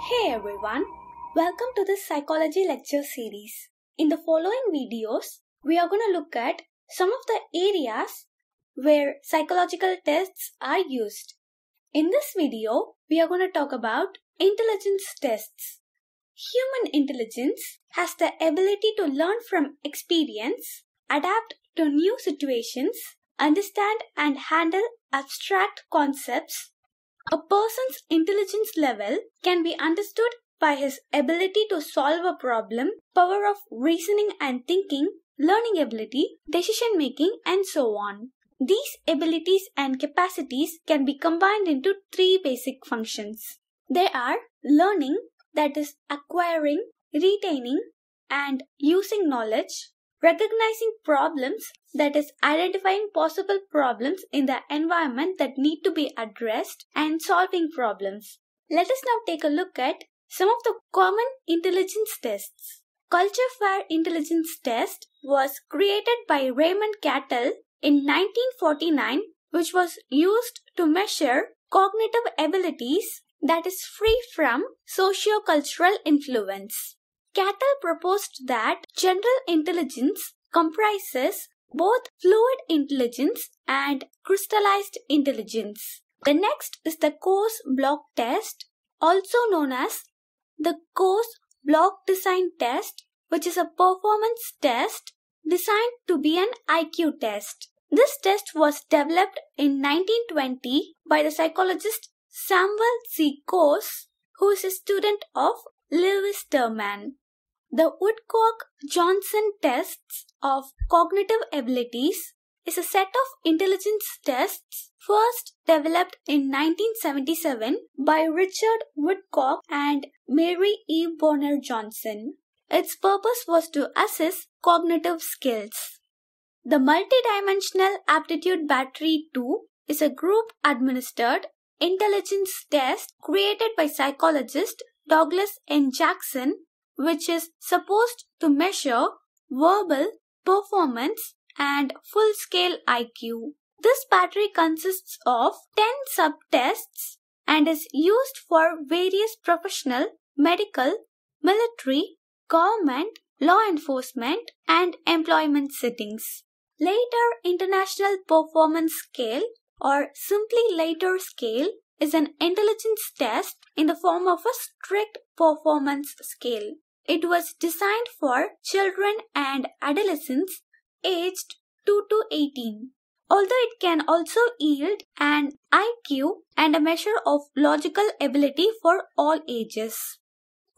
Hey everyone, welcome to this psychology lecture series. In the following videos, we are going to look at some of the areas where psychological tests are used. In this video, we are going to talk about intelligence tests. Human intelligence has the ability to learn from experience, adapt to new situations, understand and handle abstract concepts. A person's intelligence level can be understood by his ability to solve a problem, power of reasoning and thinking, learning ability, decision making, and so on. These abilities and capacities can be combined into three basic functions. They are learning, that is, acquiring, retaining, and using knowledge, Recognizing problems, that is, identifying possible problems in the environment that need to be addressed and solving problems. Let us now take a look at some of the common intelligence tests. Culture Fair Intelligence Test was created by Raymond Cattell in 1949, which was used to measure cognitive abilities that is free from sociocultural influence. Cattell proposed that general intelligence comprises both fluid intelligence and crystallized intelligence. The next is the course block test, also known as the course block design test, which is a performance test designed to be an IQ test. This test was developed in 1920 by the psychologist Samuel C. Coase, who is a student of Lewis Terman. The Woodcock Johnson tests of cognitive abilities is a set of intelligence tests first developed in 1977 by Richard Woodcock and Mary E. Bonner Johnson. Its purpose was to assess cognitive skills. The Multidimensional Aptitude Battery 2 is a group administered intelligence test created by psychologist Douglas and Jackson, which is supposed to measure verbal performance and full scale IQ. This battery consists of 10 subtests and is used for various professional, medical, military, government, law enforcement, and employment settings. Later International Performance Scale or simply Later Scale is an intelligence test in the form of a strict performance scale. It was designed for children and adolescents aged 2 to 18. Although it can also yield an IQ and a measure of logical ability for all ages.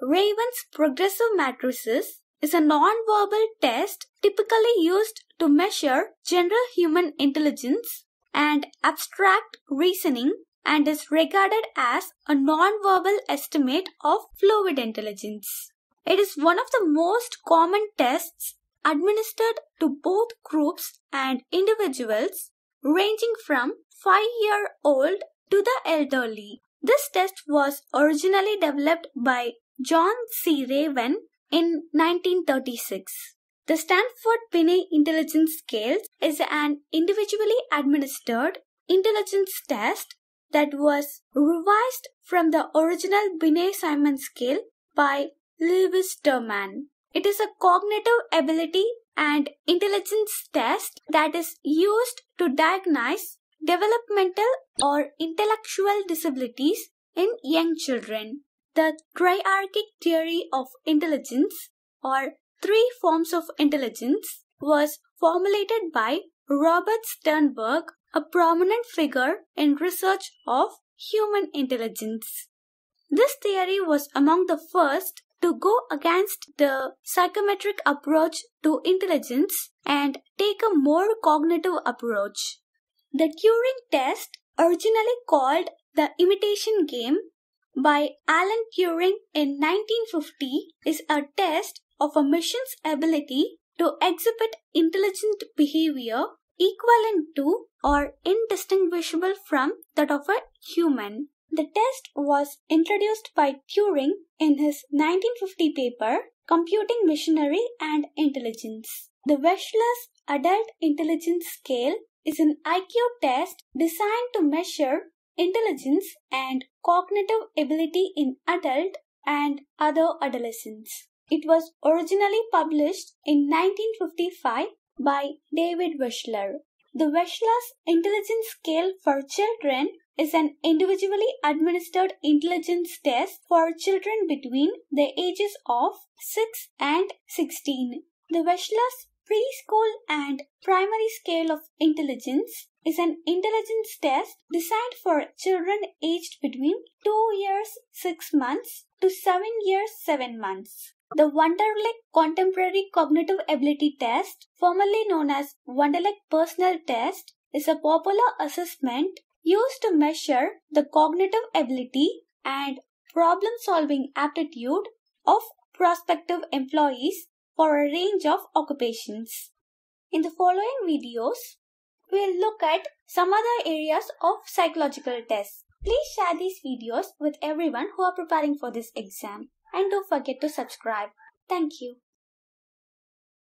Raven's progressive matrices is a non-verbal test typically used to measure general human intelligence and abstract reasoning and is regarded as a non-verbal estimate of fluid intelligence. It is one of the most common tests administered to both groups and individuals ranging from 5-year-old to the elderly. This test was originally developed by John C. Raven in 1936. The Stanford Binet Intelligence Scale is an individually administered intelligence test that was revised from the original Binet Simon scale by Lewis Terman. It is a cognitive ability and intelligence test that is used to diagnose developmental or intellectual disabilities in young children. The triarchic theory of intelligence or three forms of intelligence was formulated by Robert Sternberg, a prominent figure in research of human intelligence. This theory was among the first to go against the psychometric approach to intelligence and take a more cognitive approach. The Turing test, originally called the imitation game by Alan Turing in 1950, is a test of a machine's ability to exhibit intelligent behavior equivalent to or indistinguishable from that of a human. The test was introduced by Turing in his 1950 paper, Computing Machinery and Intelligence. The Wechsler's Adult Intelligence Scale is an IQ test designed to measure intelligence and cognitive ability in adult and other adolescents. It was originally published in 1955 by David Wechsler. The Wechsler's Intelligence Scale for Children is an individually administered intelligence test for children between the ages of 6 and 16. The Wechsler's Preschool and Primary Scale of Intelligence is an intelligence test designed for children aged between 2 years 6 months to 7 years 7 months. The Wunderlich Contemporary Cognitive Ability Test, formerly known as Wunderlich Personal Test, is a popular assessment used to measure the cognitive ability and problem solving aptitude of prospective employees for a range of occupations. In the following videos, we'll look at some other areas of psychological tests. Please share these videos with everyone who are preparing for this exam and don't forget to subscribe. Thank you.